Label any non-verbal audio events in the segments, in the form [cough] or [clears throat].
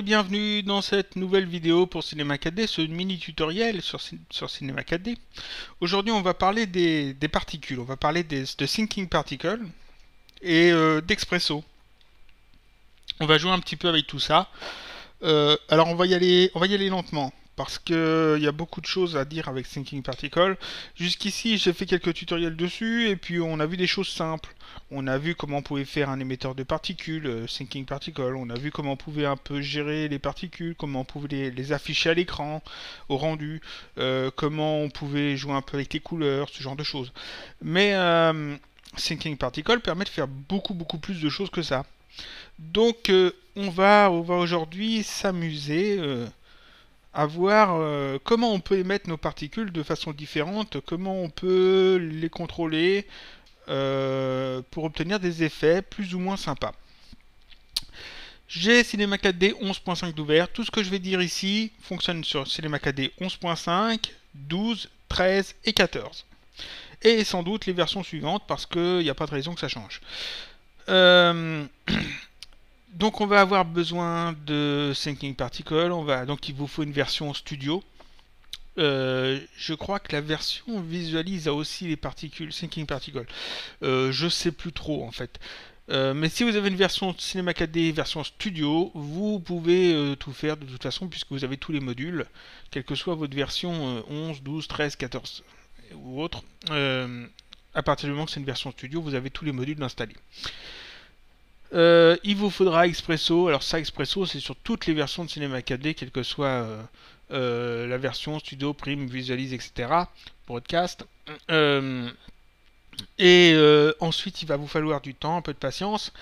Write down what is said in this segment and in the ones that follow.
bienvenue dans cette nouvelle vidéo pour Cinéma 4D, ce mini tutoriel sur, sur Cinéma 4D. Aujourd'hui on va parler des, des, particules, on va parler des, de Thinking Particle et euh, d'Expresso. On va jouer un petit peu avec tout ça. Euh, alors on va y aller, on va y aller lentement parce qu'il y a beaucoup de choses à dire avec Thinking Particle. Jusqu'ici, j'ai fait quelques tutoriels dessus et puis on a vu des choses simples. On a vu comment on pouvait faire un émetteur de particules, euh, Thinking Particle. On a vu comment on pouvait un peu gérer les particules, comment on pouvait les, afficher à l'écran, au rendu, euh, comment on pouvait jouer un peu avec les couleurs, ce genre de choses. Mais Sinking euh, Thinking Particle permet de faire beaucoup beaucoup plus de choses que ça. Donc on va aujourd'hui s'amuser à voir euh, comment on peut émettre nos particules de façon différente, comment on peut les contrôler euh, pour obtenir des effets plus ou moins sympas. J'ai Cinema 4D 11.5 d'ouvert, tout ce que je vais dire ici fonctionne sur Cinema 4D 11.5, 12, 13 et 14. Et sans doute les versions suivantes parce qu'il n'y a pas de raison que ça change. Euh, [clears throat] donc on va avoir besoin de Thinking Particle, on va, donc il vous faut une version studio. Euh, je crois que la version visualise a aussi les particules, Thinking Particle. je euh, je sais plus trop en fait. Euh, mais si vous avez une version Cinema 4D, version studio, vous pouvez tout faire de toute façon puisque vous avez tous les modules, quelle que soit votre version 11, 12, 13, 14 ou autre. à partir du moment que c'est une version studio, vous avez tous les modules installés. Euh, il vous faudra Expresso. Alors ça, Expresso, c'est sur toutes les versions de cinéma 4D, quelle que soit euh, euh, la version studio, prime, visualise, etc. Broadcast. et ensuite, il va vous falloir du temps, un peu de patience,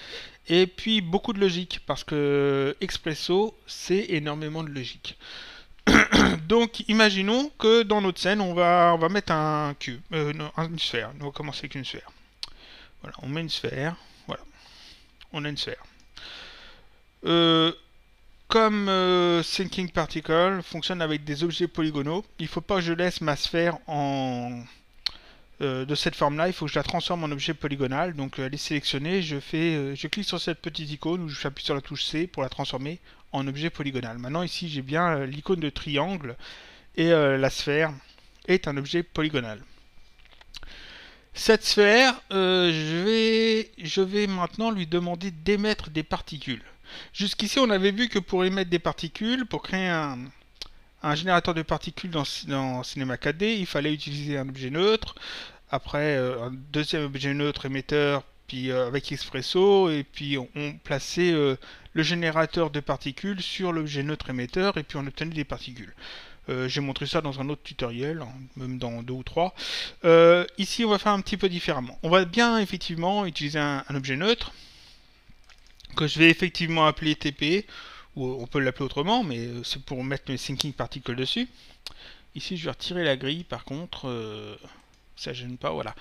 et puis beaucoup de logique, parce que Expresso, c'est énormément de logique. [coughs] Donc, imaginons que dans notre scène, on va, on va mettre un cube, une sphère. On va commencer avec une sphère. Voilà, on met une sphère. Voilà on a une sphère. Euh, comme Thinking euh, Particle fonctionne avec des objets polygonaux, il ne faut pas que je laisse ma sphère en, euh, de cette forme-là, il faut que je la transforme en objet polygonal. Donc elle est sélectionnée, je, fais, je clique sur cette petite icône où j'appuie sur la touche C pour la transformer en objet polygonal. Maintenant ici j'ai bien l'icône de triangle et la sphère est un objet polygonal. Cette sphère, euh, je, vais, maintenant lui demander d'émettre des particules. Jusqu'ici, on avait vu que pour émettre des particules, pour créer un, générateur de particules dans, Cinema 4D, il fallait utiliser un objet neutre, après euh, un deuxième objet neutre émetteur, puis euh, avec Expresso, et puis on, plaçait le générateur de particules sur l'objet neutre émetteur, et puis on obtenait des particules. Euh, j'ai montré ça dans un autre tutoriel, hein, même dans deux ou trois. Euh, ici, on va faire un petit peu différemment. On va bien effectivement utiliser un, objet neutre que je vais effectivement appeler TP, ou euh, on peut l'appeler autrement, mais c'est pour mettre mes thinking particles dessus. Ici, je vais retirer la grille, par contre, ça gêne pas, voilà.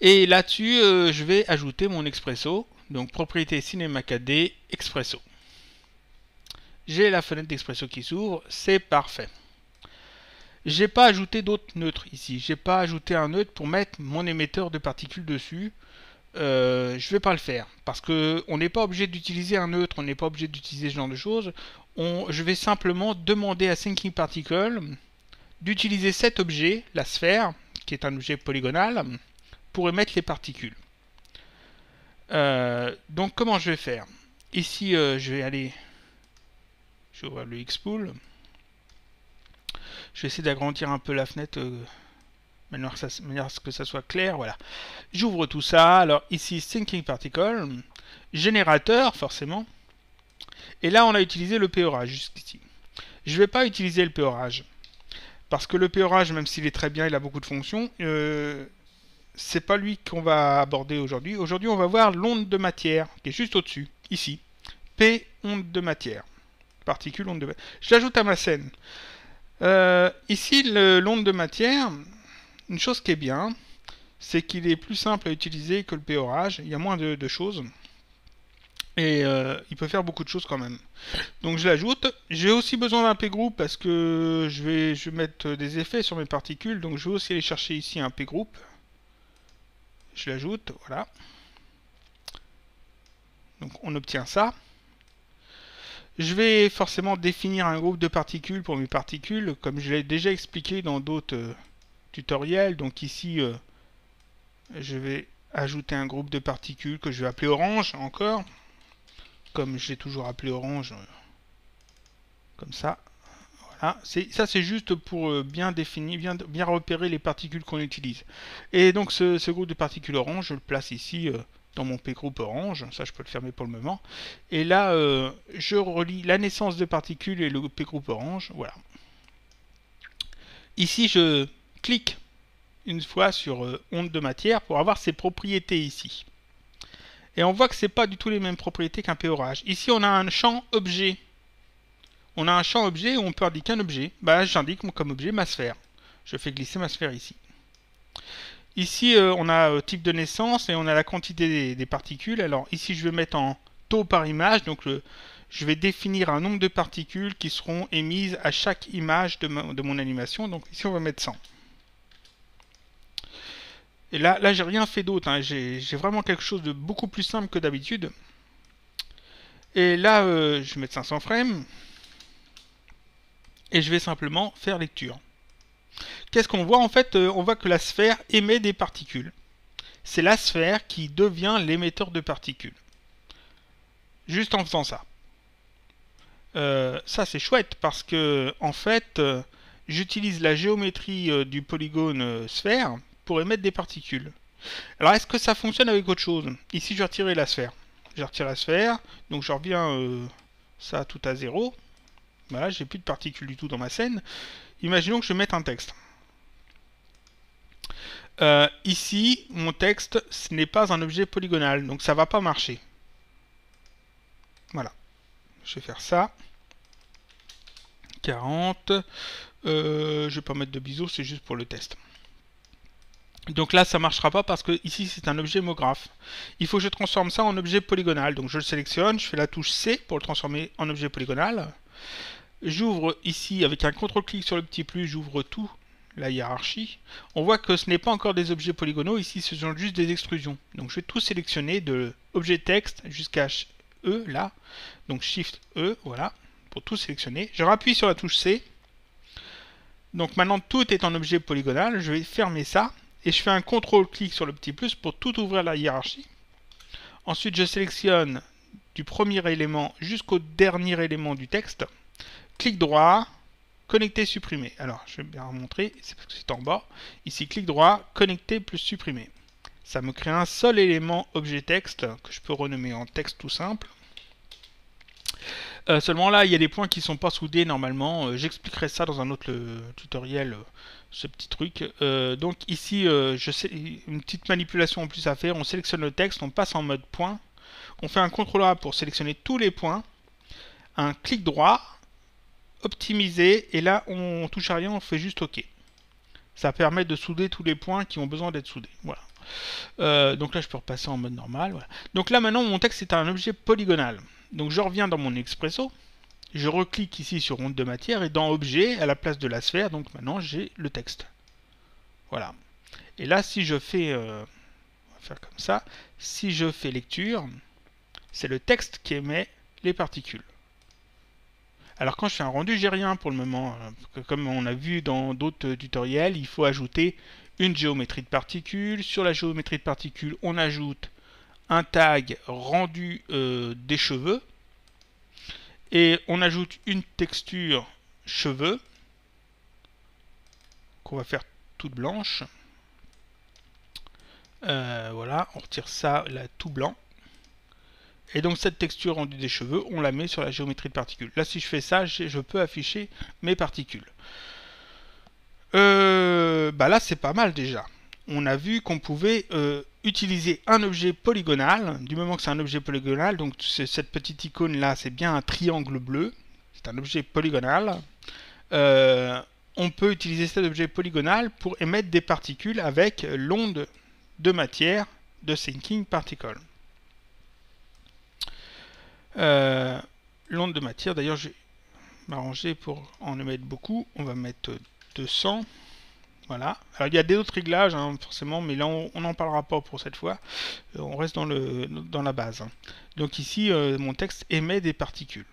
Et là-dessus, je vais ajouter mon expresso, donc propriété Cinema 4D expresso. J'ai la fenêtre d'expresso qui s'ouvre, c'est parfait. J'ai pas ajouté d'autres neutres ici. J'ai pas ajouté un neutre pour mettre mon émetteur de particules dessus. Euh, je vais pas le faire parce que on n'est pas obligé d'utiliser un neutre, on n'est pas obligé d'utiliser ce genre de choses. je vais simplement demander à Thinking Particle d'utiliser cet objet, la sphère, qui est un objet polygonal, pour émettre les particules. Euh, donc comment je vais faire Ici, euh, je vais aller, je vais ouvrir le X-Pool. Je vais essayer d'agrandir un peu la fenêtre euh, manière, à ce que ça soit clair, voilà. J'ouvre tout ça, alors ici Thinking Particle, générateur forcément, et là on a utilisé le juste jusqu'ici. Je ne vais pas utiliser le péorage, parce que le péorage, même s'il est très bien, il a beaucoup de fonctions, euh, c'est pas lui qu'on va aborder aujourd'hui. Aujourd'hui on va voir l'onde de matière, qui est juste au-dessus, ici. P, onde de matière. Particule, onde de matière. Je l'ajoute à ma scène. Euh, ici, l'onde de matière, une chose qui est bien, c'est qu'il est plus simple à utiliser que le péorage. Il y a moins de, choses. Et euh, il peut faire beaucoup de choses quand même. Donc je l'ajoute. J'ai aussi besoin d'un P-group parce que je vais, je vais mettre des effets sur mes particules. Donc je vais aussi aller chercher ici un P-group. Je l'ajoute, voilà. Donc on obtient ça. Je vais forcément définir un groupe de particules pour mes particules, comme je l'ai déjà expliqué dans d'autres euh, tutoriels. Donc ici, euh, je vais ajouter un groupe de particules que je vais appeler orange encore. Comme j'ai toujours appelé orange, euh, comme ça. Voilà. Ça, c'est juste pour bien définir, bien, repérer les particules qu'on utilise. Et donc, ce, groupe de particules orange, je le place ici dans mon P-group orange, ça je peux le fermer pour le moment. Et là, euh, je relis la naissance de particules et le P-group orange, voilà. Ici, je clique une fois sur euh, onde de matière pour avoir ses propriétés ici. Et on voit que c'est pas du tout les mêmes propriétés qu'un P-orage. Ici, on a un champ objet. On a un champ objet où on peut indiquer un objet. Bah, j'indique comme objet ma sphère. Je fais glisser ma sphère ici. Ici, euh, on a euh, type de naissance et on a la quantité des, particules. Alors ici, je vais mettre en taux par image. Donc je vais définir un nombre de particules qui seront émises à chaque image de, mon animation. Donc ici, on va mettre 100. Et là, là j'ai rien fait d'autre. Hein. J'ai vraiment quelque chose de beaucoup plus simple que d'habitude. Et là, euh, je vais mettre 500 frames. Et je vais simplement faire lecture. Qu'est-ce qu'on voit En fait, euh, on voit que la sphère émet des particules. C'est la sphère qui devient l'émetteur de particules. Juste en faisant ça. Euh, ça, c'est chouette parce que, en fait, euh, j'utilise la géométrie du polygone sphère pour émettre des particules. Alors, est-ce que ça fonctionne avec autre chose Ici, je vais retirer la sphère. Je retire la sphère, donc je reviens ça tout à zéro. Voilà, j'ai plus de particules du tout dans ma scène. Imaginons que je mette un texte. Euh, ici, mon texte, ce n'est pas un objet polygonal, donc ça ne va pas marcher. Voilà. Je vais faire ça. 40. je euh, je vais pas mettre de biseau, c'est juste pour le test. Donc là, ça ne marchera pas parce que ici, c'est un objet hémographe. Il faut que je transforme ça en objet polygonal. Donc je le sélectionne, je fais la touche C pour le transformer en objet polygonal. J'ouvre ici avec un contrôle clic sur le petit plus, j'ouvre tout, la hiérarchie. On voit que ce n'est pas encore des objets polygonaux, ici ce sont juste des extrusions. Donc je vais tout sélectionner de objet texte jusqu'à E là. Donc Shift E, voilà, pour tout sélectionner. Je rappuie sur la touche C. Donc maintenant tout est en objet polygonal, je vais fermer ça et je fais un contrôle-clic sur le petit plus pour tout ouvrir la hiérarchie. Ensuite je sélectionne du premier élément jusqu'au dernier élément du texte clic droit, connecter, supprimer. Alors, je vais bien montrer, c'est parce que c'est en bas. Ici, clic droit, connecter plus supprimer. Ça me crée un seul élément objet texte que je peux renommer en texte tout simple. Euh, seulement là, il y a des points qui ne sont pas soudés normalement. Euh, j'expliquerai ça dans un autre euh, tutoriel, ce petit truc. donc ici, une petite manipulation en plus à faire. On sélectionne le texte, on passe en mode point. On fait un CTRL A pour sélectionner tous les points. Un clic droit, optimiser, et là on touche à rien, on fait juste OK. Ça permet de souder tous les points qui ont besoin d'être soudés. Voilà. Euh, donc là je peux repasser en mode normal. Donc là maintenant mon texte est un objet polygonal. Donc je reviens dans mon expresso, je reclique ici sur onde de matière, et dans objet, à la place de la sphère, donc maintenant j'ai le texte. Voilà. Et là si je fais... Euh, on va faire comme ça. Si je fais lecture, c'est le texte qui émet les particules. Alors quand je fais un rendu, j'ai rien pour le moment. Euh, comme on a vu dans d'autres euh, tutoriels, il faut ajouter une géométrie de particules. Sur la géométrie de particules, on ajoute un tag rendu euh, des cheveux. Et on ajoute une texture cheveux qu'on va faire toute blanche. voilà, on retire ça la tout blanc. Et donc cette texture rendue des cheveux, on la met sur la géométrie de particules. Là, si je fais ça, je peux afficher mes particules. Euh, bah là, c'est pas mal déjà. On a vu qu'on pouvait euh, utiliser un objet polygonal. Du moment que c'est un objet polygonal, donc cette petite icône là, c'est bien un triangle bleu. C'est un objet polygonal. Euh, on peut utiliser cet objet polygonal pour émettre des particules avec l'onde de matière de sinking particle. Euh, l'onde de matière, d'ailleurs, je vais m'arranger pour en mettre beaucoup. On va mettre 200. Euh, voilà. Alors, il y a des autres réglages, hein, forcément, mais là, on n'en parlera pas pour cette fois. Euh, on reste dans, le, dans la base. Hein. Donc ici, mon texte émet des particules.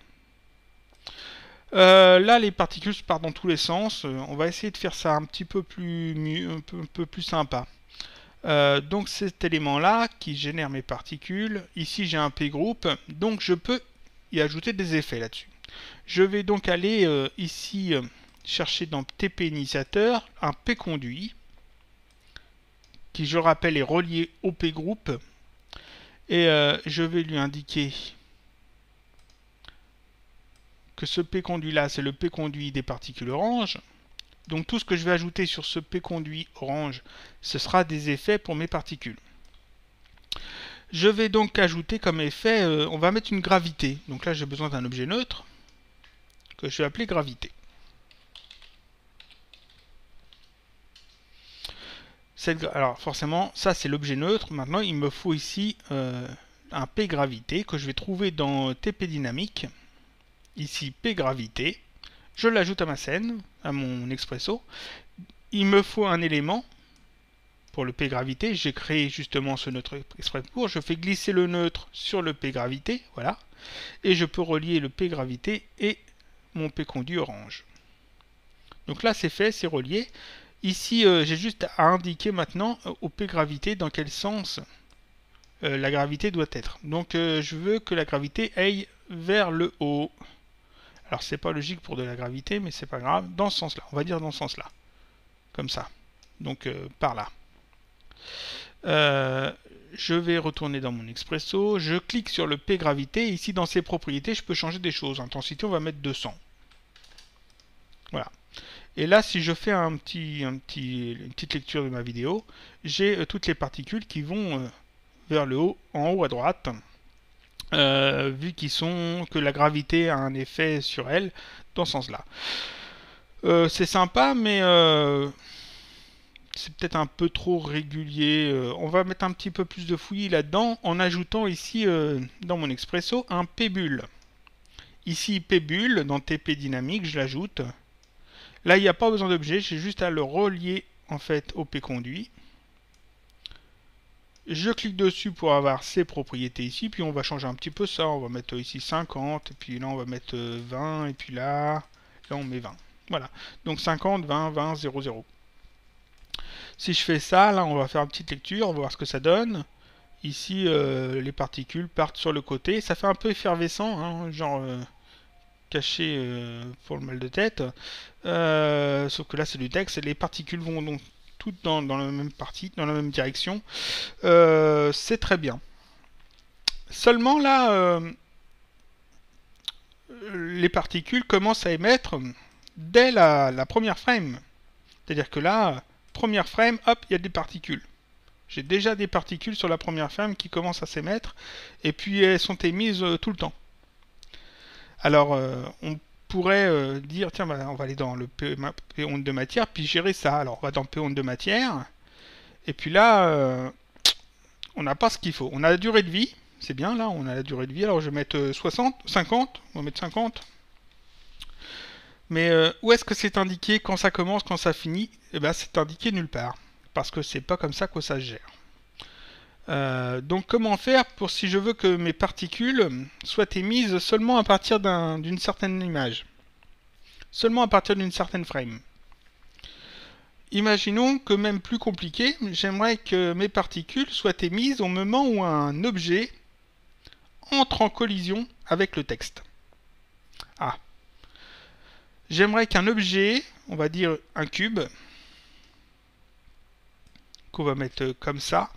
là, les particules partent dans tous les sens. On va essayer de faire ça un petit peu plus, un peu plus sympa. Euh, donc cet élément-là qui génère mes particules, ici j'ai un P-groupe, donc je peux y ajouter des effets là-dessus. Je vais donc aller euh, ici euh, chercher dans TP initiateur un P conduit qui je rappelle est relié au P groupe et je vais lui indiquer que ce P conduit là c'est le P conduit des particules oranges donc tout ce que je vais ajouter sur ce P conduit orange, ce sera des effets pour mes particules. Je vais donc ajouter comme effet, euh, on va mettre une gravité. Donc là j'ai besoin d'un objet neutre, que je vais appeler gravité. alors forcément, ça c'est l'objet neutre. Maintenant il me faut ici euh, un P gravité que je vais trouver dans TP dynamique. Ici P gravité je l'ajoute à ma scène, à mon expresso. Il me faut un élément pour le P gravité. J'ai créé justement ce neutre exprès pour. Je fais glisser le neutre sur le P gravité, voilà. Et je peux relier le P gravité et mon P conduit orange. Donc là, c'est fait, c'est relié. Ici, euh, j'ai juste à indiquer maintenant euh, au P gravité dans quel sens euh, la gravité doit être. Donc je veux que la gravité aille vers le haut. Alors c'est pas logique pour de la gravité, mais c'est pas grave, dans ce sens-là, on va dire dans ce sens-là. Comme ça. Donc euh, par là. Euh, je vais retourner dans mon expresso, je clique sur le P gravité, ici dans ses propriétés, je peux changer des choses. Intensité, on va mettre 200. Voilà. Et là, si je fais un petit, petit, une petite lecture de ma vidéo, j'ai euh, toutes les particules qui vont vers le haut, en haut à droite. Euh, vu qu'ils sont que la gravité a un effet sur elle dans ce sens-là. Euh, c'est sympa, mais euh, c'est peut-être un peu trop régulier. on va mettre un petit peu plus de fouillis là-dedans en ajoutant ici dans mon expresso un pébule. Ici pébule dans TP dynamique, je l'ajoute. Là, il n'y a pas besoin d'objet, j'ai juste à le relier en fait au P conduit. Je clique dessus pour avoir ces propriétés ici, puis on va changer un petit peu ça. On va mettre ici 50, et puis là on va mettre 20, euh, et puis là, là on met 20. Voilà, donc 50, 20, 20, 0, 0. Si je fais ça, là on va faire une petite lecture, on va voir ce que ça donne. Ici, euh, les particules partent sur le côté. Ça fait un peu effervescent, hein, genre euh, caché pour le mal de tête. sauf que là c'est du texte, les particules vont donc dans, la même partie, dans la même direction, euh, c'est très bien. Seulement là, euh, les particules commencent à émettre dès la, première frame. C'est-à-dire que là, première frame, hop, il y a des particules. J'ai déjà des particules sur la première frame qui commencent à s'émettre, et puis elles sont émises euh, tout le temps. Alors, on on pourrait euh, dire tiens bah, on va aller dans le p-onde de matière puis gérer ça. Alors on va dans le p-onde de matière et puis là euh, on n'a pas ce qu'il faut. On a la durée de vie, c'est bien là, on a la durée de vie. Alors je vais mettre 60, euh, 50, on va mettre 50. Mais où est-ce que c'est indiqué quand ça commence, quand ça finit Eh ben c'est indiqué nulle part parce que c'est pas comme ça que ça se gère. Euh, donc comment faire pour si je veux que mes particules soient émises seulement à partir d'une certaine image Seulement à partir d'une certaine frame. Imaginons que même plus compliqué, j'aimerais que mes particules soient émises au moment où un objet entre en collision avec le texte. Ah. J'aimerais qu'un objet, on va dire un cube, qu'on va mettre comme ça,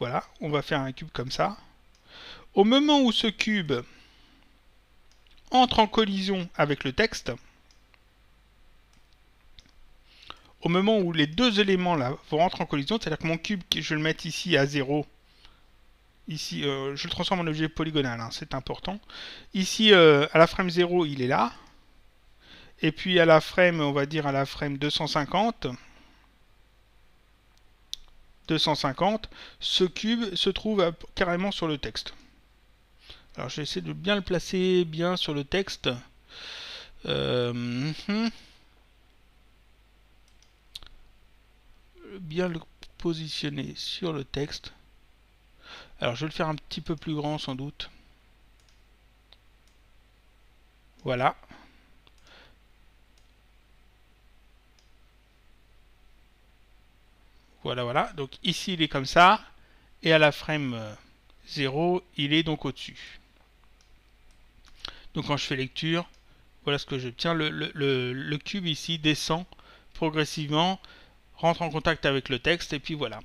voilà, on va faire un cube comme ça. Au moment où ce cube entre en collision avec le texte, au moment où les deux éléments là entrer en collision, c'est-à-dire que mon cube, je le mets ici à 0, ici, euh, je le transforme en objet polygonal, hein, c'est important. Ici, euh, à la frame 0, il est là. Et puis à la frame, on va dire à la frame 250, 250, ce cube se trouve carrément sur le texte. Alors je vais de bien le placer bien sur le texte. Euh, mhm. Bien le positionner sur le texte. Alors je vais le faire un petit peu plus grand sans doute. Voilà. Voilà, voilà. Donc ici, il est comme ça. Et à la frame 0, euh, il est donc au-dessus. Donc quand je fais lecture, voilà ce que j'obtiens. Le, le, cube ici descend progressivement, rentre en contact avec le texte, et puis voilà.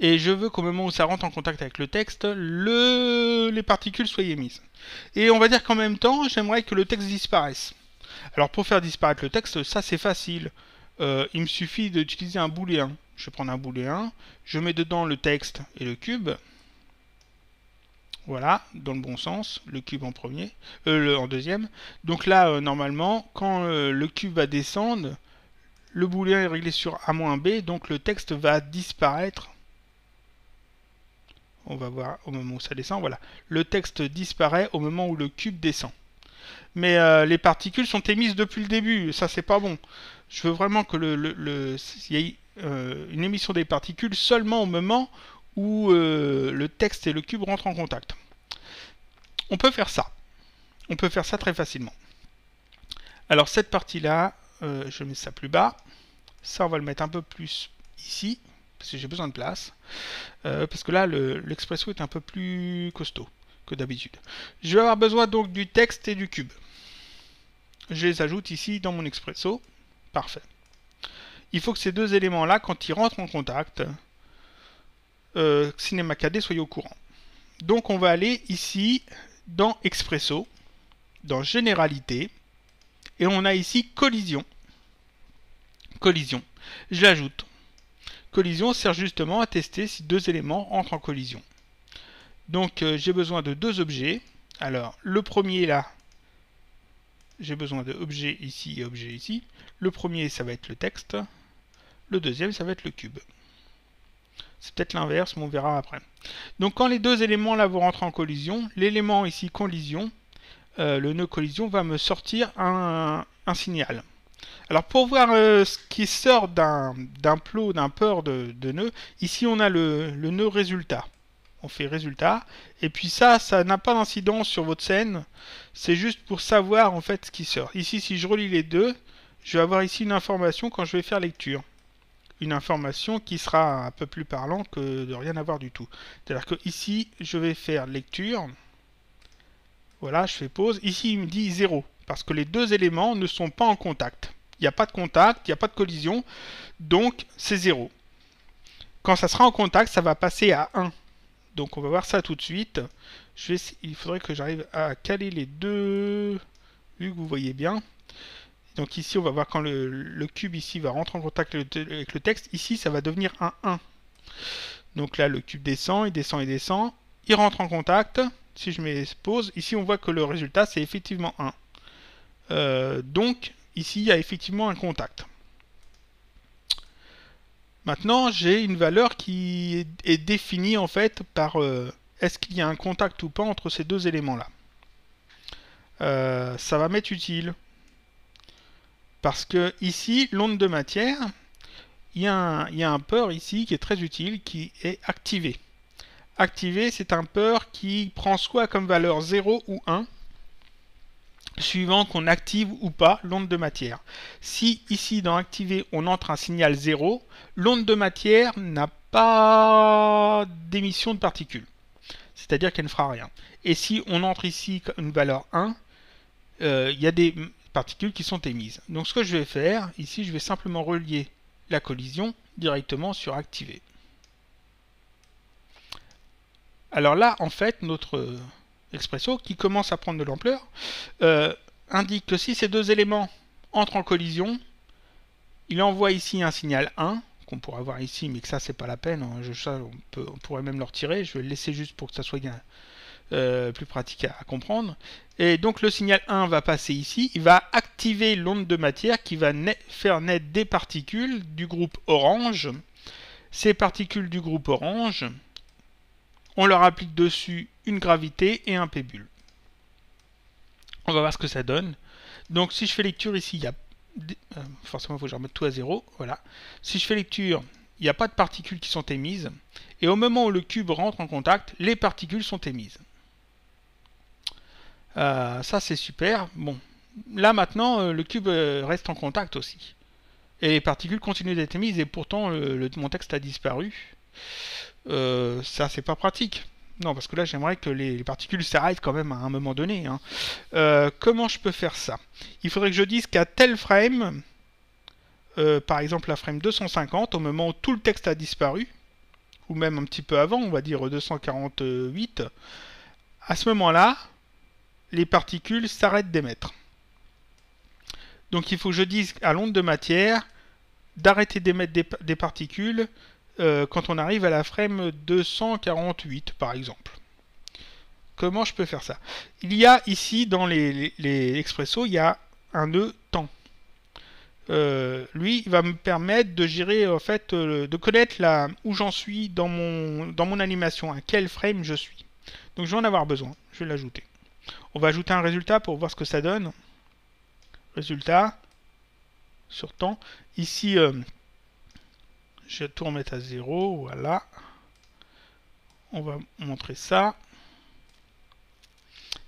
Et je veux qu'au moment où ça rentre en contact avec le texte, les particules soient émises. Et on va dire qu'en même temps, j'aimerais que le texte disparaisse. Alors pour faire disparaître le texte, ça c'est facile. Euh, il me suffit d'utiliser un booléen. Je vais prendre un booléen, je mets dedans le texte et le cube. Voilà, dans le bon sens, le cube en premier, euh, en deuxième. Donc là, euh, normalement, quand le cube va descendre, le booléen est réglé sur A-B, donc le texte va disparaître. On va voir au moment où ça descend, voilà. Le texte disparaît au moment où le cube descend mais les particules sont émises depuis le début, ça c'est pas bon. Je veux vraiment que le, y ait euh, une émission des particules seulement au moment où euh, le texte et le cube rentrent en contact. On peut faire ça. On peut faire ça très facilement. Alors cette partie-là, euh, je mets ça plus bas. Ça, on va le mettre un peu plus ici, parce que j'ai besoin de place. parce que là, l'expresso est un peu plus costaud que d'habitude. Je vais avoir besoin donc du texte et du cube. Je les ajoute ici dans mon expresso. Parfait. Il faut que ces deux éléments-là, quand ils rentrent en contact, euh, Cinema 4 soyez au courant. Donc on va aller ici dans Expresso, dans Généralité, et on a ici Collision. Collision. Je l'ajoute. Collision sert justement à tester si deux éléments entrent en collision. Donc euh, j'ai besoin de deux objets. Alors le premier là, j'ai besoin de objet ici et objet ici. Le premier, ça va être le texte. Le deuxième, ça va être le cube. C'est peut-être l'inverse, mais on verra après. Donc quand les deux éléments là vont rentrer en collision, l'élément ici collision, euh, le nœud collision va me sortir un, signal. Alors pour voir euh, ce qui sort d'un plot, d'un port de, nœud, ici on a le nœud résultat on fait résultat. Et puis ça, ça n'a pas d'incidence sur votre scène. C'est juste pour savoir en fait ce qui sort. Ici, si je relis les deux, je vais avoir ici une information quand je vais faire lecture. Une information qui sera un peu plus parlant que de rien avoir du tout. C'est-à-dire que ici, je vais faire lecture. Voilà, je fais pause. Ici, il me dit 0. Parce que les deux éléments ne sont pas en contact. Il n'y a pas de contact, il n'y a pas de collision. Donc, c'est 0. Quand ça sera en contact, ça va passer à 1. Donc on va voir ça tout de suite. Je il faudrait que j'arrive à caler les deux vu que vous voyez bien. Donc ici, on va voir quand le, cube ici va rentrer en contact avec le texte. Ici, ça va devenir un 1. Donc là, le cube descend, il descend, il descend. Il rentre en contact. Si je m'expose, ici, on voit que le résultat, c'est effectivement 1. Euh, donc, ici, il y a effectivement un contact. Maintenant, j'ai une valeur qui est définie en fait par euh, est-ce qu'il y a un contact ou pas entre ces deux éléments-là. Euh, ça va m'être utile. Parce que ici, l'onde de matière, il y, il y, a un peur ici qui est très utile, qui est activé. Activé, c'est un peur qui prend soit comme valeur 0 ou 1, suivant qu'on active ou pas l'onde de matière. Si ici dans activer on entre un signal 0, l'onde de matière n'a pas d'émission de particules. C'est-à-dire qu'elle ne fera rien. Et si on entre ici une valeur 1, euh, il y a des particules qui sont émises. Donc ce que je vais faire, ici je vais simplement relier la collision directement sur activer. Alors là, en fait, notre Expresso, qui commence à prendre de l'ampleur, euh, indique que si ces deux éléments entrent en collision, il envoie ici un signal 1, qu'on pourrait voir ici, mais que ça, c'est pas la peine. Hein, on, pourrait même le retirer. Je vais le laisser juste pour que ça soit bien, euh, plus pratique à, comprendre. Et donc, le signal 1 va passer ici. Il va activer l'onde de matière qui va faire naître des particules du groupe orange. Ces particules du groupe orange, on leur applique dessus une gravité et un pébule. On va voir ce que ça donne. Donc si je fais lecture ici, il y a... Euh, forcément, il faut que je tout à zéro. Voilà. Si je fais lecture, il n'y a pas de particules qui sont émises. Et au moment où le cube rentre en contact, les particules sont émises. Euh, ça, c'est super. Bon. Là, maintenant, euh, le cube reste en contact aussi. Et les particules continuent d'être émises. Et pourtant, le, mon texte a disparu. ça, c'est pas pratique. Non, parce que là, j'aimerais que les, particules s'arrêtent quand même à un moment donné. Hein. Euh, comment je peux faire ça Il faudrait que je dise qu'à tel frame, euh, par exemple la frame 250, au moment où tout le texte a disparu, ou même un petit peu avant, on va dire 248, à ce moment-là, les particules s'arrêtent d'émettre. Donc il faut que je dise à l'onde de matière d'arrêter d'émettre des, particules euh, quand on arrive à la frame 248 par exemple. Comment je peux faire ça Il y a ici dans les, les, il y a un nœud temps. Euh, lui, il va me permettre de gérer, en fait, euh, de connaître la, où j'en suis dans mon, dans mon animation, à quel frame je suis. Donc je vais en avoir besoin, je vais l'ajouter. On va ajouter un résultat pour voir ce que ça donne. Résultat, sur temps. Ici, euh, je vais tout remettre à 0. Voilà. On va montrer ça.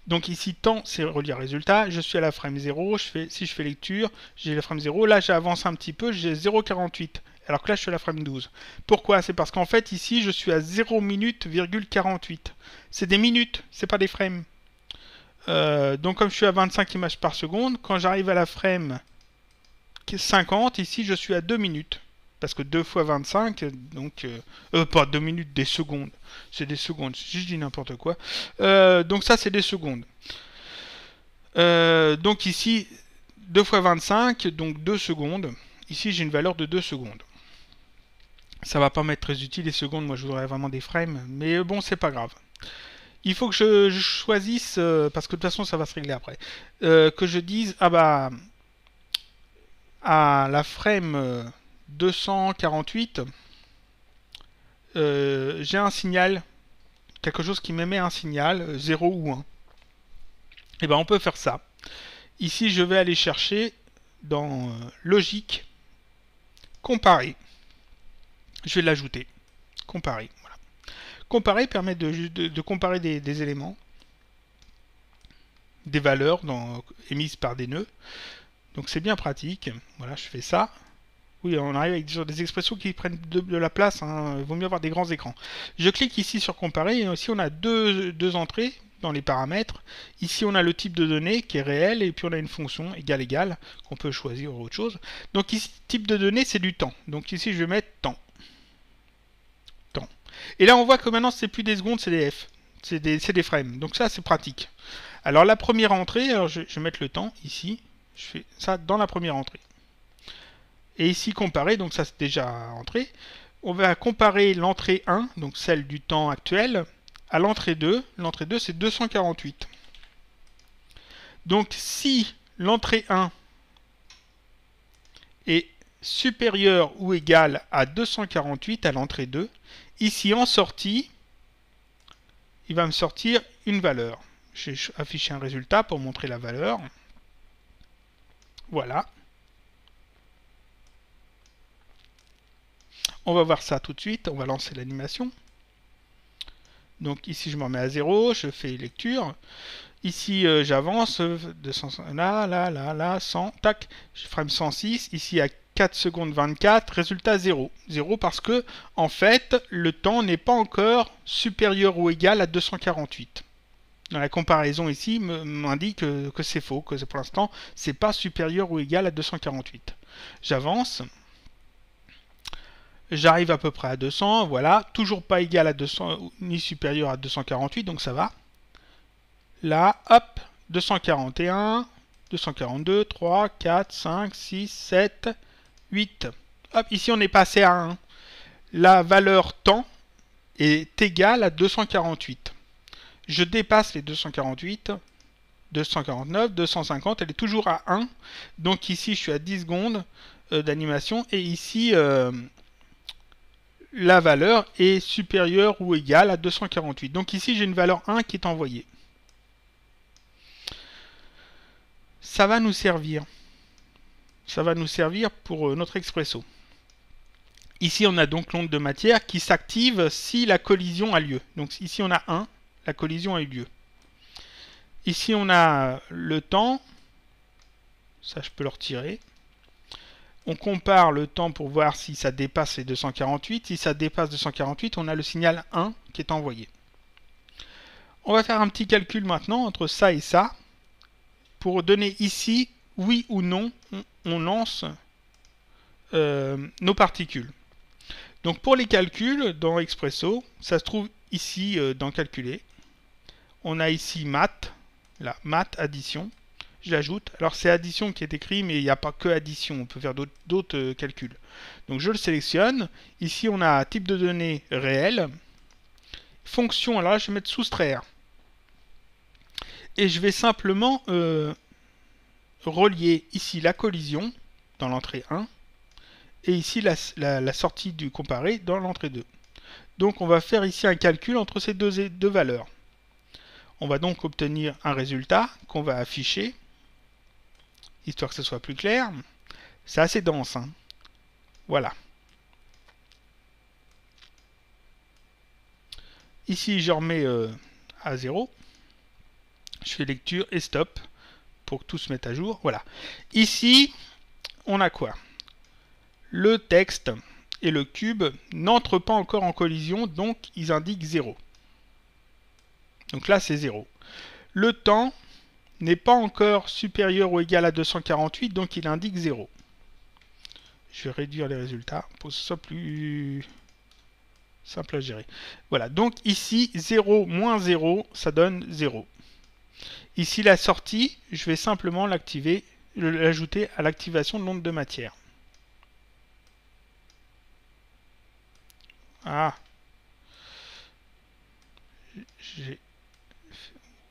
Donc ici, temps, c'est relié résultat. Je suis à la frame 0. Je fais, si je fais lecture, j'ai la frame 0. Là, j'avance un petit peu. J'ai 0,48. Alors que là, je suis à la frame 12. Pourquoi C'est parce qu'en fait, ici, je suis à 0 minutes, C'est des minutes, c'est pas des frames. Euh, donc comme je suis à 25 images par seconde, quand j'arrive à la frame 50, ici, je suis à 2 minutes. Parce que 2 fois 25, donc... Euh, euh pas 2 minutes, des secondes. C'est des secondes, si je dis n'importe quoi. Euh, donc ça, c'est des secondes. Euh, donc ici, 2 x 25, donc 2 secondes. Ici, j'ai une valeur de 2 secondes. Ça va pas m'être très utile, les secondes, moi je voudrais vraiment des frames, mais bon, c'est pas grave. Il faut que je, choisisse, parce que de toute façon, ça va se régler après, que je dise, ah bah, à la frame... 248, euh, j'ai un signal, quelque chose qui m'émet un signal, 0 ou 1. Et eh bien on peut faire ça. Ici, je vais aller chercher dans euh, logique, comparer. Je vais l'ajouter. Comparer. Voilà. Comparer permet de, comparer des, éléments, des valeurs euh, émises par des nœuds. Donc c'est bien pratique. Voilà, je fais ça. Oui, on arrive avec des expressions qui prennent de, la place. Hein. il Vaut mieux avoir des grands écrans. Je clique ici sur comparer et aussi on a deux, entrées dans les paramètres. Ici, on a le type de données qui est réel et puis on a une fonction égale égale qu'on peut choisir ou autre chose. Donc ici, type de données, c'est du temps. Donc ici, je vais mettre temps. Temps. Et là, on voit que maintenant, c'est plus des secondes, c'est des F. C'est des, frames. Donc ça, c'est pratique. Alors la première entrée, je, je vais mettre le temps ici. Je fais ça dans la première entrée. Et ici, comparer, donc ça c'est déjà entré, on va comparer l'entrée 1, donc celle du temps actuel, à l'entrée 2. L'entrée 2, c'est 248. Donc si l'entrée 1 est supérieure ou égale à 248 à l'entrée 2, ici en sortie, il va me sortir une valeur. J'ai affiché un résultat pour montrer la valeur. Voilà. On va voir ça tout de suite, on va lancer l'animation. Donc ici je m'en mets à 0, je fais lecture. Ici euh, j'avance, euh, là, là, là, là, 100, tac, je frame 106, ici à 4 secondes 24, résultat 0. 0 parce que, en fait, le temps n'est pas encore supérieur ou égal à 248. Dans la comparaison ici m'indique que, euh, que c'est faux, que pour l'instant, c'est pas supérieur ou égal à 248. J'avance j'arrive à peu près à 200, voilà, toujours pas égal à 200 ni supérieur à 248, donc ça va. Là, hop, 241, 242, 3, 4, 5, 6, 7, 8. Hop, ici on est passé à 1. La valeur temps est égale à 248. Je dépasse les 248, 249, 250, elle est toujours à 1. Donc ici je suis à 10 secondes euh, d'animation et ici... Euh, la valeur est supérieure ou égale à 248. Donc ici, j'ai une valeur 1 qui est envoyée. Ça va nous servir. Ça va nous servir pour euh, notre expresso. Ici, on a donc l'onde de matière qui s'active si la collision a lieu. Donc ici, on a 1, la collision a eu lieu. Ici, on a le temps. Ça, je peux le retirer on compare le temps pour voir si ça dépasse les 248. Si ça dépasse 248, on a le signal 1 qui est envoyé. On va faire un petit calcul maintenant entre ça et ça. Pour donner ici, oui ou non, on, lance euh, nos particules. Donc pour les calculs, dans Expresso, ça se trouve ici euh, dans Calculer. On a ici Math, la Math Addition. J'ajoute, Alors c'est addition qui est écrit, mais il n'y a pas que addition, on peut faire d'autres euh, calculs. Donc je le sélectionne. Ici on a type de données réel. Fonction, alors là je vais mettre soustraire. Et je vais simplement euh, relier ici la collision dans l'entrée 1 et ici la, sortie du comparé dans l'entrée 2. Donc on va faire ici un calcul entre ces deux valeurs. On va donc obtenir un résultat qu'on va afficher histoire que ce soit plus clair. C'est assez dense. Hein. Voilà. Ici, je remets euh, à 0. Je fais lecture et stop pour que tout se mette à jour. Voilà. Ici, on a quoi Le texte et le cube n'entrent pas encore en collision, donc ils indiquent 0. Donc là, c'est 0. Le temps, n'est pas encore supérieur ou égal à 248, donc il indique 0. Je vais réduire les résultats pour que ce soit plus simple à gérer. Voilà, donc ici, 0 moins 0, ça donne 0. Ici, la sortie, je vais simplement l'activer, l'ajouter à l'activation de l'onde de matière. Ah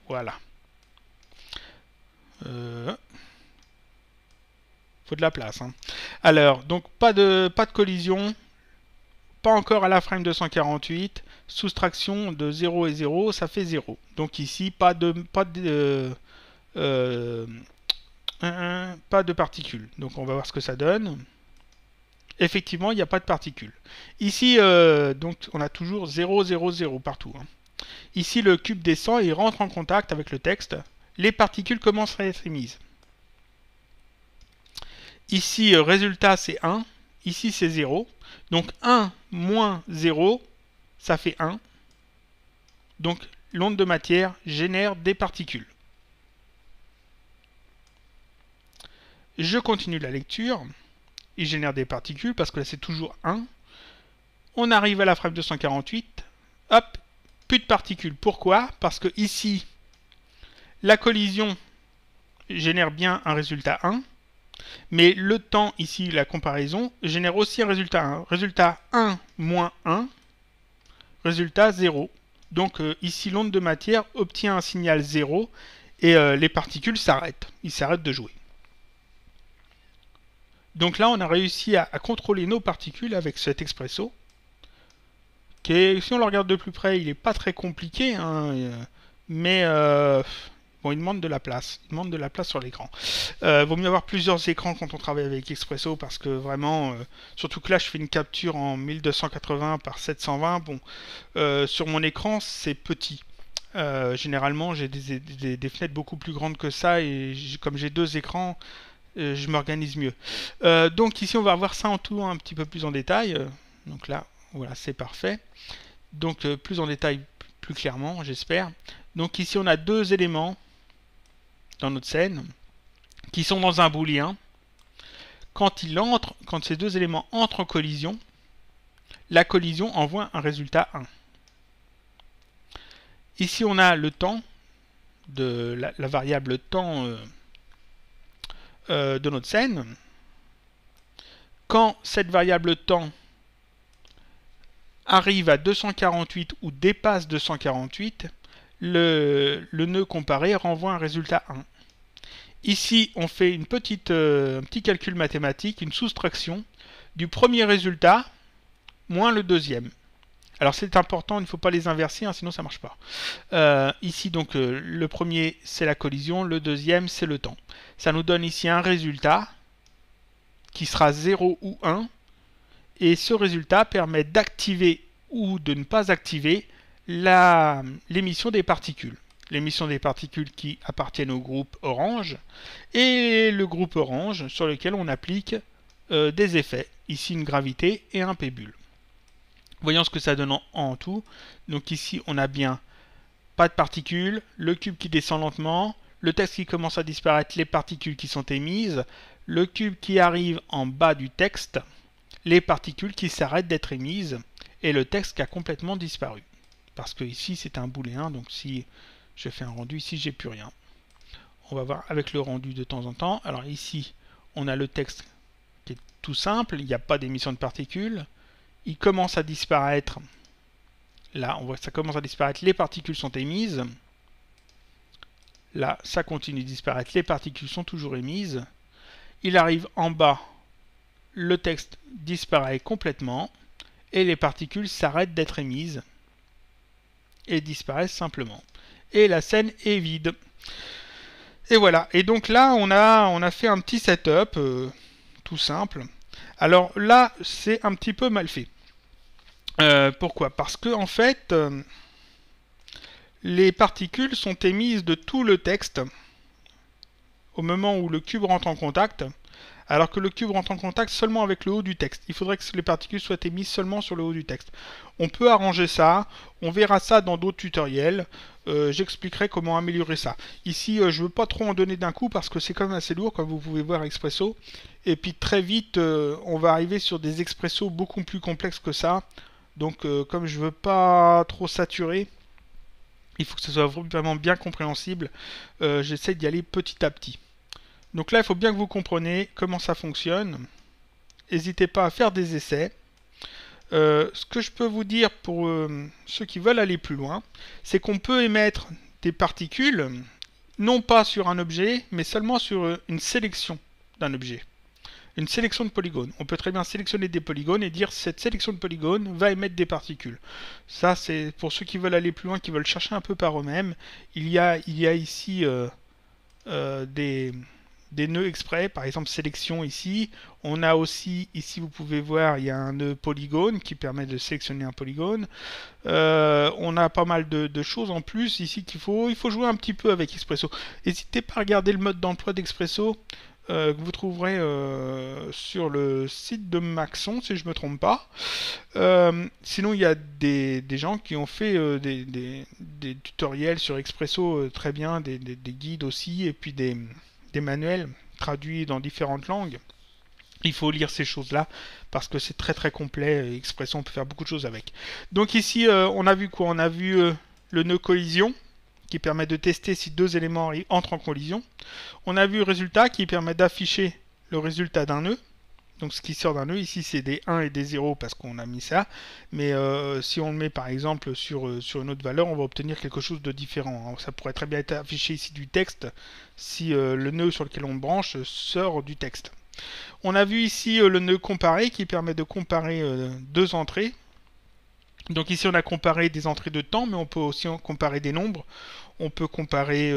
Voilà. Euh... Faut de la place. Hein. Alors, donc pas de, pas de collision, pas encore à la frame 248, soustraction de 0 et 0, ça fait 0. Donc ici, pas de, pas de, euh, euh, pas de particules. Donc on va voir ce que ça donne. Effectivement, il n'y a pas de particules. Ici, euh, donc on a toujours 0, 0, 0 partout. Hein. Ici, le cube descend et rentre en contact avec le texte les particules commencent à être émises. Ici, euh, résultat, c'est 1. Ici, c'est 0. Donc 1 moins 0, ça fait 1. Donc l'onde de matière génère des particules. Je continue la lecture. Il génère des particules parce que là c'est toujours 1. On arrive à la frappe 248. Hop, plus de particules. Pourquoi Parce que ici, la collision génère bien un résultat 1, mais le temps ici, la comparaison, génère aussi un résultat 1. Résultat 1 moins 1, résultat 0. Donc euh, ici, l'onde de matière obtient un signal 0 et euh, les particules s'arrêtent, ils s'arrêtent de jouer. Donc là, on a réussi à, contrôler nos particules avec cet expresso. si on le regarde de plus près, il n'est pas très compliqué, hein, euh, mais Bon, il demande de la place. Il demande de la place sur l'écran. Il euh, vaut mieux avoir plusieurs écrans quand on travaille avec Expresso parce que vraiment, euh, surtout que là, je fais une capture en 1280 par 720. Bon, euh, sur mon écran, c'est petit. généralement, j'ai des, fenêtres beaucoup plus grandes que ça et comme j'ai deux écrans, je m'organise mieux. donc ici, on va voir ça en tout un petit peu plus en détail. Donc là, voilà, c'est parfait. Donc plus en détail, plus clairement, j'espère. Donc ici, on a deux éléments dans notre scène, qui sont dans un boolien, quand, il entre, quand ces deux éléments entrent en collision, la collision envoie un résultat 1. Ici, on a le temps, de la, variable temps euh, euh, de notre scène. Quand cette variable temps arrive à 248 ou dépasse 248, le nœud comparé renvoie un résultat 1. Ici, on fait une petite, euh, un petit calcul mathématique, une soustraction du premier résultat moins le deuxième. Alors c'est important, il ne faut pas les inverser, hein, sinon ça ne marche pas. Euh, ici, donc, euh, le premier, c'est la collision, le deuxième, c'est le temps. Ça nous donne ici un résultat qui sera 0 ou 1, et ce résultat permet d'activer ou de ne pas activer l'émission des particules l'émission des particules qui appartiennent au groupe Orange, et le groupe Orange sur lequel on applique euh, des effets, ici une gravité et un pébule. Voyons ce que ça donne en, tout. Donc ici on a bien pas de particules, le cube qui descend lentement, le texte qui commence à disparaître, les particules qui sont émises, le cube qui arrive en bas du texte, les particules qui s'arrêtent d'être émises, et le texte qui a complètement disparu. Parce que ici c'est un booléen, donc si je fais un rendu, ici j'ai plus rien. On va voir avec le rendu de temps en temps. Alors ici, on a le texte qui est tout simple, il n'y a pas d'émission de particules. Il commence à disparaître. Là, on voit que ça commence à disparaître, les particules sont émises. Là, ça continue de disparaître, les particules sont toujours émises. Il arrive en bas, le texte disparaît complètement et les particules s'arrêtent d'être émises et disparaissent simplement et la scène est vide. Et voilà, et donc là on a, on a fait un petit setup, euh, tout simple. Alors là c'est un petit peu mal fait. Euh, pourquoi Parce que en fait euh, les particules sont émises de tout le texte au moment où le cube rentre en contact alors que le cube rentre en contact seulement avec le haut du texte. Il faudrait que les particules soient émises seulement sur le haut du texte. On peut arranger ça, on verra ça dans d'autres tutoriels, euh, j'expliquerai comment améliorer ça. Ici, euh, je ne veux pas trop en donner d'un coup parce que c'est quand même assez lourd, comme vous pouvez voir Expresso. Et puis très vite, euh, on va arriver sur des Expresso beaucoup plus complexes que ça. Donc comme je ne veux pas trop saturer, il faut que ce soit vraiment bien compréhensible. J'essaie d'y aller petit à petit. Donc là, il faut bien que vous compreniez comment ça fonctionne. N'hésitez pas à faire des essais. Euh, ce que je peux vous dire pour euh, ceux qui veulent aller plus loin, c'est qu'on peut émettre des particules, non pas sur un objet, mais seulement sur euh, une sélection d'un objet. Une sélection de polygones. On peut très bien sélectionner des polygones et dire cette sélection de polygones va émettre des particules. Ça, c'est pour ceux qui veulent aller plus loin, qui veulent chercher un peu par eux-mêmes. Il, il, y a ici des des nœuds exprès, par exemple sélection ici. On a aussi, ici vous pouvez voir, il y a un nœud polygone qui permet de sélectionner un polygone. Euh, on a pas mal de, choses en plus ici qu'il faut, il faut jouer un petit peu avec Expresso. N'hésitez pas à regarder le mode d'emploi d'Expresso euh, que vous trouverez euh, sur le site de Maxon, si je ne me trompe pas. sinon, il y a des, gens qui ont fait des, tutoriels sur Expresso très bien, des guides aussi, et puis des, des manuels traduits dans différentes langues. Il faut lire ces choses-là parce que c'est très très complet. expression, on peut faire beaucoup de choses avec. Donc ici, euh, on a vu quoi On a vu euh, le nœud collision qui permet de tester si deux éléments entrent en collision. On a vu le résultat qui permet d'afficher le résultat d'un nœud. Donc ce qui sort d'un nœud, ici c'est des 1 et des 0 parce qu'on a mis ça. Mais euh, si on le met par exemple sur, euh, sur une autre valeur, on va obtenir quelque chose de différent. Hein. ça pourrait très bien être affiché ici du texte si euh, le nœud sur lequel on branche sort du texte. On a vu ici le nœud comparé qui permet de comparer deux entrées. Donc ici on a comparé des entrées de temps, mais on peut aussi comparer des nombres, on peut comparer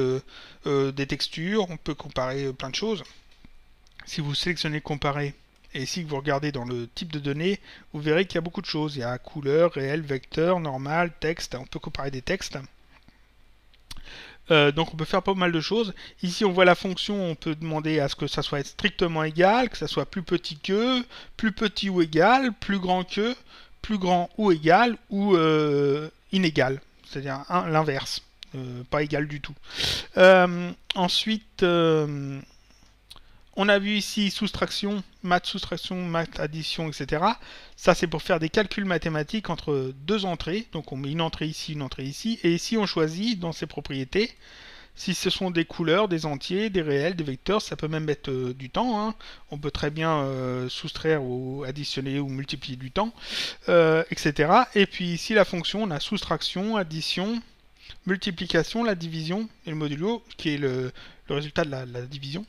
des textures, on peut comparer plein de choses. Si vous sélectionnez comparer, et si vous regardez dans le type de données, vous verrez qu'il y a beaucoup de choses. Il y a couleur, réel, vecteur, normal, texte. On peut comparer des textes. Euh, donc on peut faire pas mal de choses. Ici on voit la fonction, on peut demander à ce que ça soit strictement égal, que ça soit plus petit que, plus petit ou égal, plus grand que, plus grand ou égal, ou euh, inégal, c'est-à-dire l'inverse, euh, pas égal du tout. ensuite... On a vu ici soustraction, maths soustraction, maths addition, etc. Ça, c'est pour faire des calculs mathématiques entre deux entrées. Donc, on met une entrée ici, une entrée ici. Et ici, on choisit dans ses propriétés si ce sont des couleurs, des entiers, des réels, des vecteurs. Ça peut même être euh, du temps. Hein. On peut très bien euh, soustraire ou additionner ou multiplier du temps, euh, etc. Et puis ici, la fonction, on a soustraction, addition, multiplication, la division et le modulo, qui est le, résultat de la, division.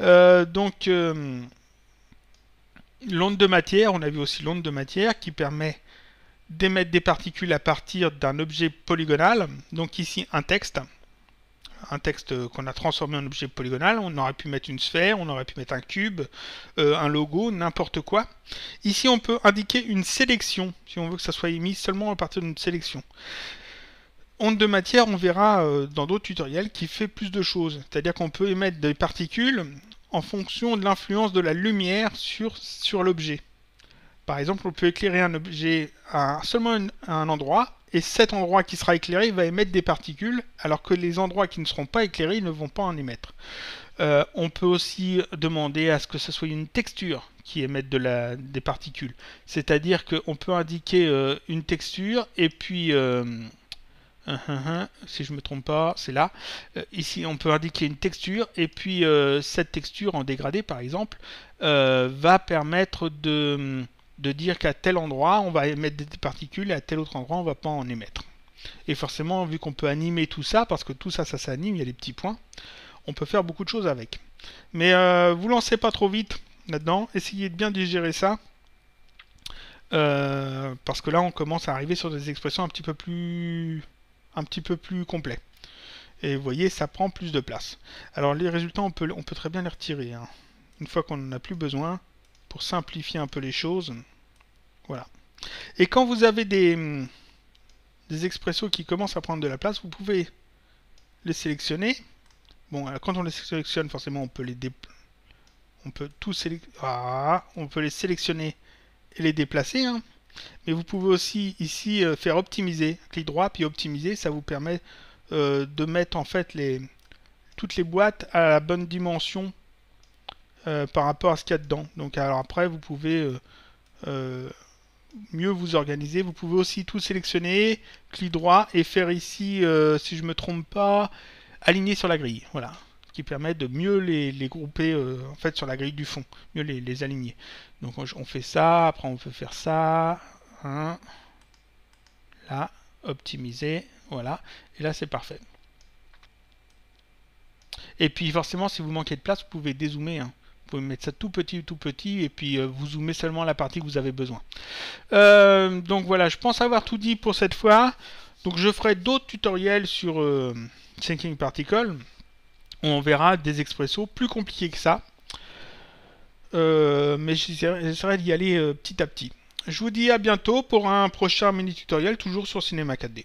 Euh, donc, euh, l'onde de matière, on a vu aussi l'onde de matière qui permet d'émettre des particules à partir d'un objet polygonal, donc ici un texte, un texte qu'on a transformé en objet polygonal, on aurait pu mettre une sphère, on aurait pu mettre un cube, euh, un logo, n'importe quoi. Ici on peut indiquer une sélection, si on veut que ça soit émis seulement à partir d'une sélection onde de matière, on verra euh, dans d'autres tutoriels, qui fait plus de choses. C'est-à-dire qu'on peut émettre des particules en fonction de l'influence de la lumière sur, sur l'objet. Par exemple, on peut éclairer un objet à seulement à un endroit, et cet endroit qui sera éclairé va émettre des particules, alors que les endroits qui ne seront pas éclairés ne vont pas en émettre. Euh, on peut aussi demander à ce que ce soit une texture qui émette de des particules. C'est-à-dire qu'on peut indiquer euh, une texture, et puis si je me trompe pas, c'est là. Euh, ici, on peut indiquer une texture, et puis euh, cette texture en dégradé, par exemple, euh, va permettre de, dire qu'à tel endroit, on va émettre des particules, et à tel autre endroit, on ne va pas en émettre. Et forcément, vu qu'on peut animer tout ça, parce que tout ça, ça s'anime, il y a des petits points, on peut faire beaucoup de choses avec. Mais vous lancez pas trop vite là-dedans, essayez de bien digérer ça. parce que là, on commence à arriver sur des expressions un petit peu plus un petit peu plus complet. Et vous voyez, ça prend plus de place. Alors les résultats, on peut, très bien les retirer. Hein. Une fois qu'on n'en a plus besoin, pour simplifier un peu les choses. Voilà. Et quand vous avez des, des qui commencent à prendre de la place, vous pouvez les sélectionner. Bon, alors, quand on les sélectionne, forcément, on peut les on peut tout ah, on peut les sélectionner et les déplacer. Hein. Mais vous pouvez aussi ici euh, faire optimiser. Clic droit, puis optimiser, ça vous permet euh, de mettre en fait les, toutes les boîtes à la bonne dimension euh, par rapport à ce qu'il y a dedans. Donc alors après, vous pouvez mieux vous organiser. Vous pouvez aussi tout sélectionner, clic droit, et faire ici, si je ne me trompe pas, aligner sur la grille. Voilà qui permet de mieux les, grouper euh, en fait sur la grille du fond, mieux les, aligner. Donc on, fait ça, après on peut faire ça, hein, là, optimiser, voilà, et là c'est parfait. Et puis forcément si vous manquez de place, vous pouvez dézoomer. Hein. Vous pouvez mettre ça tout petit, tout petit, et puis euh, vous zoomez seulement la partie que vous avez besoin. Euh, donc voilà, je pense avoir tout dit pour cette fois. Donc je ferai d'autres tutoriels sur Thinking Particle on verra des expressos plus compliqués que ça. Euh, mais j'essaierai d'y aller euh, petit à petit. Je vous dis à bientôt pour un prochain mini tutoriel toujours sur cinéma 4D.